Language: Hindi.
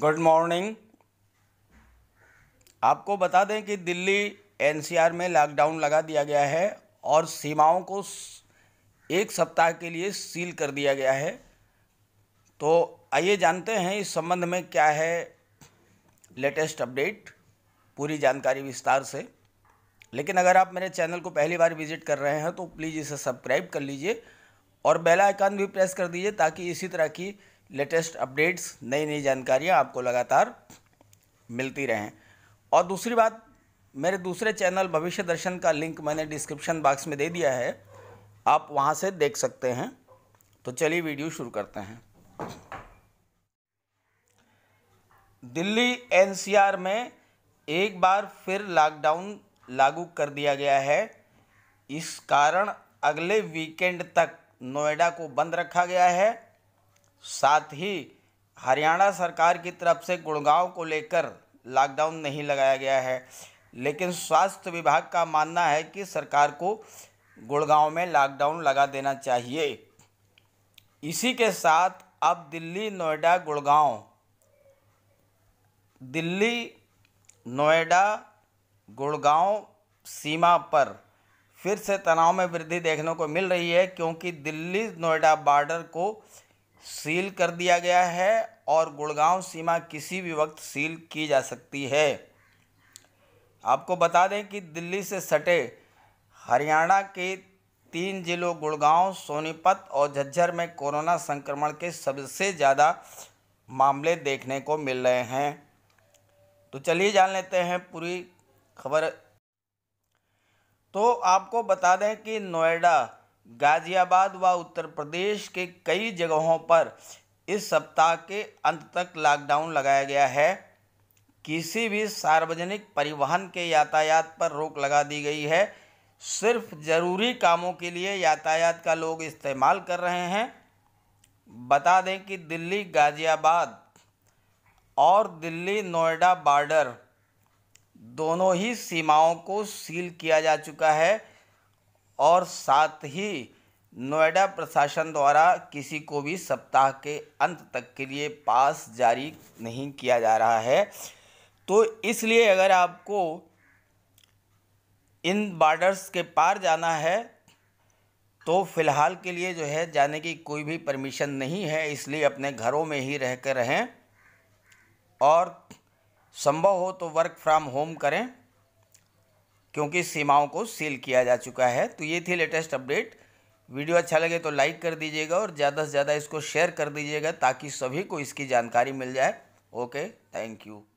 गुड मॉर्निंग आपको बता दें कि दिल्ली एनसीआर में लॉकडाउन लगा दिया गया है और सीमाओं को एक सप्ताह के लिए सील कर दिया गया है तो आइए जानते हैं इस संबंध में क्या है लेटेस्ट अपडेट पूरी जानकारी विस्तार से लेकिन अगर आप मेरे चैनल को पहली बार विजिट कर रहे हैं तो प्लीज़ इसे सब्सक्राइब कर लीजिए और बेल आइकन भी प्रेस कर दीजिए ताकि इसी तरह की लेटेस्ट अपडेट्स नई नई जानकारियाँ आपको लगातार मिलती रहें और दूसरी बात मेरे दूसरे चैनल भविष्य दर्शन का लिंक मैंने डिस्क्रिप्शन बॉक्स में दे दिया है आप वहाँ से देख सकते हैं तो चलिए वीडियो शुरू करते हैं दिल्ली एनसीआर में एक बार फिर लॉकडाउन लागू कर दिया गया है इस कारण अगले वीकेंड तक नोएडा को बंद रखा गया है साथ ही हरियाणा सरकार की तरफ से गुड़गांव को लेकर लॉकडाउन नहीं लगाया गया है लेकिन स्वास्थ्य विभाग का मानना है कि सरकार को गुड़गांव में लॉकडाउन लगा देना चाहिए इसी के साथ अब दिल्ली नोएडा गुड़गांव दिल्ली नोएडा गुड़गांव सीमा पर फिर से तनाव में वृद्धि देखने को मिल रही है क्योंकि दिल्ली नोएडा बॉर्डर को सील कर दिया गया है और गुड़गांव सीमा किसी भी वक्त सील की जा सकती है आपको बता दें कि दिल्ली से सटे हरियाणा के तीन जिलों गुड़गांव सोनीपत और झज्जर में कोरोना संक्रमण के सबसे ज़्यादा मामले देखने को मिल रहे हैं तो चलिए जान लेते हैं पूरी खबर तो आपको बता दें कि नोएडा गाज़ियाबाद व उत्तर प्रदेश के कई जगहों पर इस सप्ताह के अंत तक लॉकडाउन लगाया गया है किसी भी सार्वजनिक परिवहन के यातायात पर रोक लगा दी गई है सिर्फ ज़रूरी कामों के लिए यातायात का लोग इस्तेमाल कर रहे हैं बता दें कि दिल्ली गाज़ियाबाद और दिल्ली नोएडा बॉर्डर दोनों ही सीमाओं को सील किया जा चुका है और साथ ही नोएडा प्रशासन द्वारा किसी को भी सप्ताह के अंत तक के लिए पास जारी नहीं किया जा रहा है तो इसलिए अगर आपको इन बॉर्डर्स के पार जाना है तो फ़िलहाल के लिए जो है जाने की कोई भी परमिशन नहीं है इसलिए अपने घरों में ही रह कर रहें और संभव हो तो वर्क फ्रॉम होम करें क्योंकि सीमाओं को सील किया जा चुका है तो ये थी लेटेस्ट अपडेट वीडियो अच्छा लगे तो लाइक कर दीजिएगा और ज़्यादा से ज़्यादा इसको शेयर कर दीजिएगा ताकि सभी को इसकी जानकारी मिल जाए ओके थैंक यू